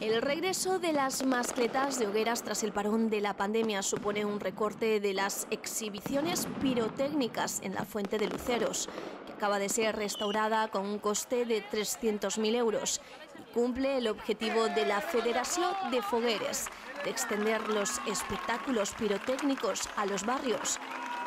El regreso de las mascletas de hogueras tras el parón de la pandemia supone un recorte de las exhibiciones pirotécnicas en la fuente de Luceros, que acaba de ser restaurada con un coste de 300.000 euros y cumple el objetivo de la Federación de Fogueres de extender los espectáculos pirotécnicos a los barrios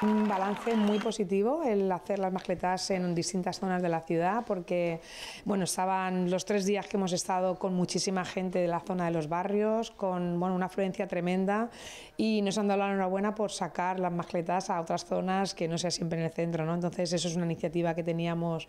un balance muy positivo el hacer las mascletas en distintas zonas de la ciudad porque bueno, estaban los tres días que hemos estado con muchísima gente de la zona de los barrios, con bueno, una afluencia tremenda y nos han dado la enhorabuena por sacar las mascletas a otras zonas que no sea siempre en el centro. ¿no? Entonces eso es una iniciativa que teníamos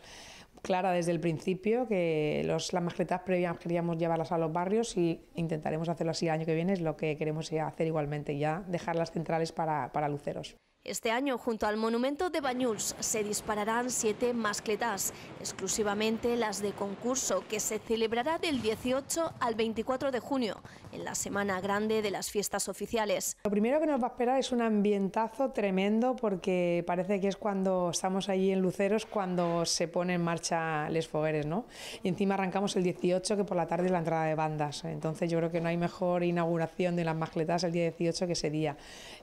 clara desde el principio, que los, las mascletas previas queríamos llevarlas a los barrios y intentaremos hacerlo así el año que viene, es lo que queremos hacer igualmente, ya dejar las centrales para, para luceros. Este año, junto al monumento de Bañuls, se dispararán siete mascletas, exclusivamente las de concurso, que se celebrará del 18 al 24 de junio, en la semana grande de las fiestas oficiales. Lo primero que nos va a esperar es un ambientazo tremendo, porque parece que es cuando estamos allí en Luceros, cuando se pone en marcha Les Fogueres, ¿no? Y encima arrancamos el 18, que por la tarde es la entrada de bandas. Entonces yo creo que no hay mejor inauguración de las mascletas el día 18 que ese día.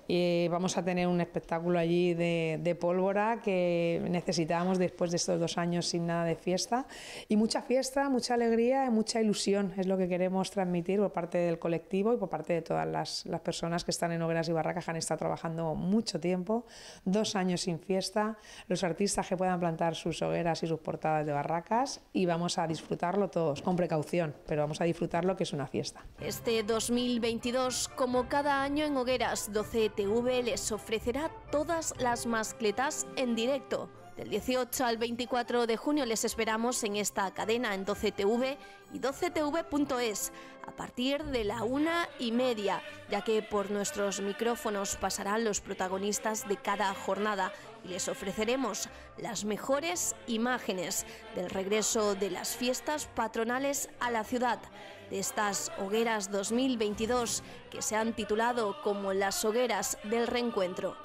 Eh, vamos a tener un espectáculo espectáculo allí de, pólvora que necesitábamos después de estos dos años sin nada de fiesta. Y mucha fiesta, mucha alegría y mucha ilusión es lo que queremos transmitir por parte del colectivo y por parte de todas las, personas que están en hogueras y Barracas, han estado trabajando mucho tiempo, dos años sin fiesta, los artistas que puedan plantar sus hogueras y sus portadas de barracas y vamos a disfrutarlo todos, con precaución, pero vamos a disfrutarlo que es una fiesta. Este 2022, como cada año en Hogueras 12 TV, les ofrecerá todas las mascletas en directo. Del 18 al 24 de junio les esperamos en esta cadena en 12TV y 12TV.es a partir de la una y media, ya que por nuestros micrófonos pasarán los protagonistas de cada jornada y les ofreceremos las mejores imágenes del regreso de las fiestas patronales a la ciudad, de estas hogueras 2022 que se han titulado como las hogueras del reencuentro.